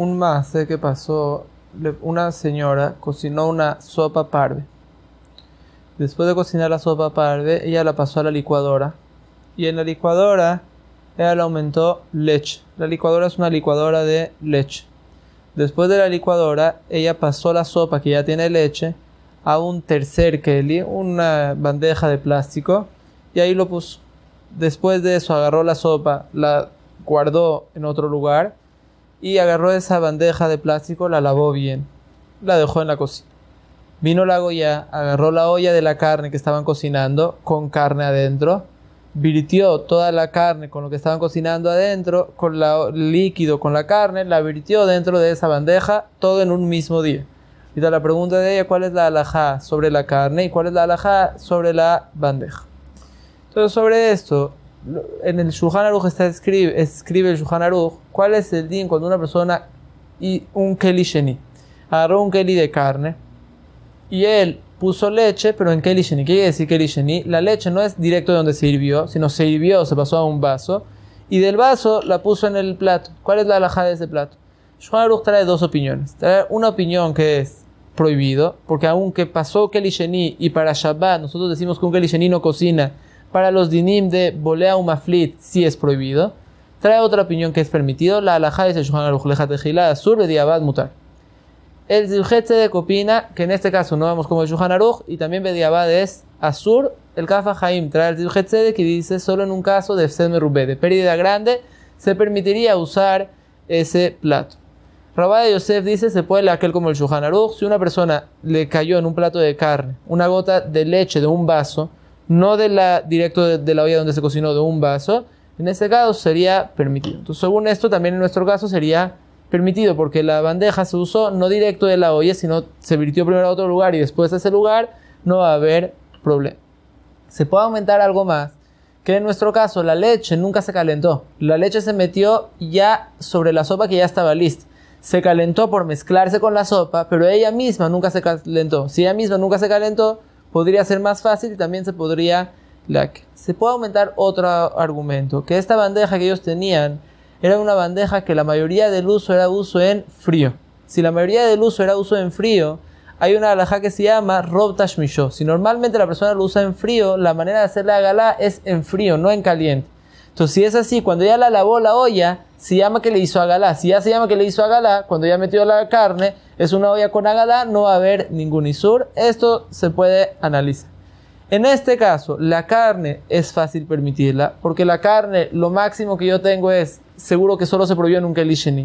un mase que pasó, una señora cocinó una sopa parve. Después de cocinar la sopa parve, ella la pasó a la licuadora. Y en la licuadora, ella le aumentó leche. La licuadora es una licuadora de leche. Después de la licuadora, ella pasó la sopa que ya tiene leche a un tercer Kelly, una bandeja de plástico, y ahí lo puso. Después de eso, agarró la sopa, la guardó en otro lugar y agarró esa bandeja de plástico, la lavó bien, la dejó en la cocina. Vino la Goya, agarró la olla de la carne que estaban cocinando con carne adentro, virtió toda la carne con lo que estaban cocinando adentro, con el líquido, con la carne, la virtió dentro de esa bandeja, todo en un mismo día. Y da la pregunta de ella, ¿cuál es la alajá sobre la carne y cuál es la alajá sobre la bandeja? Entonces sobre esto, en el Shulchan Aruch está, escribe, escribe el Shulchan Aruch, ¿cuál es el din cuando una persona y un keli sheni, agarró un keli de carne y él puso leche, pero en keli ¿qué quiere decir keli La leche no es directo de donde se hirvió, sino se hirvió, se pasó a un vaso y del vaso la puso en el plato. ¿Cuál es la alhaja de ese plato? Shulchan Aruch trae dos opiniones. Trae una opinión que es prohibido, porque aunque pasó keli y para Shabbat nosotros decimos que un keli no cocina, para los dinim de Bolea Umaflit sí es prohibido. Trae otra opinión que es permitido. La alajá dice Shuhan Aruchleja Tejilá, sur de Abad Mutar. El Ziljet opina que en este caso no vamos como Shuhan aruj. y también Bediabad es Azur. El Kafa Jaim trae el Ziljet Que dice solo en un caso de stemerubed de pérdida grande, se permitiría usar ese plato. Rabá de Yosef dice se puede aquel como el Shuhan aruj. Si una persona le cayó en un plato de carne una gota de leche de un vaso, no de la, directo de, la olla donde se cocinó, de un vaso, en ese caso sería permitido. Entonces, según esto, también en nuestro caso sería permitido, porque la bandeja se usó no directo de la olla, sino se virtió primero a otro lugar y después a ese lugar, no va a haber problema. Se puede aumentar algo más, que en nuestro caso la leche nunca se calentó. La leche se metió ya sobre la sopa que ya estaba lista. Se calentó por mezclarse con la sopa, pero ella misma nunca se calentó. Si ella misma nunca se calentó, podría ser más fácil y también se podría... Se puede aumentar otro argumento, que esta bandeja que ellos tenían era una bandeja que la mayoría del uso era uso en frío. Si la mayoría del uso era uso en frío, hay una alhaja que se llama Rob Tashmisho. Si normalmente la persona lo usa en frío, la manera de hacer la galá es en frío, no en caliente. Entonces, si es así, cuando ella la lavó la olla, se llama que le hizo agalá. Si ya se llama que le hizo agalá, cuando ya metió la carne, es una olla con agalá, no va a haber ningún isur. Esto se puede analizar. En este caso, la carne es fácil permitirla, porque la carne, lo máximo que yo tengo es, seguro que solo se prohibió en un kelisheni.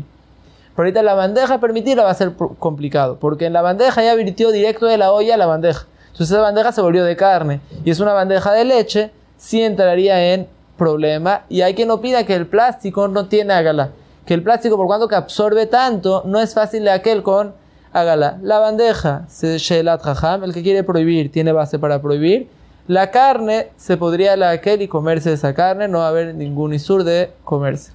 Pero ahorita la bandeja permitirla va a ser complicado, porque en la bandeja ya virtió directo de la olla a la bandeja. Entonces esa bandeja se volvió de carne y es una bandeja de leche, si entraría en problema. Y hay quien opina que el plástico no tiene ágala. Que el plástico, por cuanto que absorbe tanto, no es fácil de aquel con ágala. La bandeja, shelat traham el que quiere prohibir, tiene base para prohibir. La carne, se podría la aquel y comerse esa carne, no va a haber ningún isur de comerse.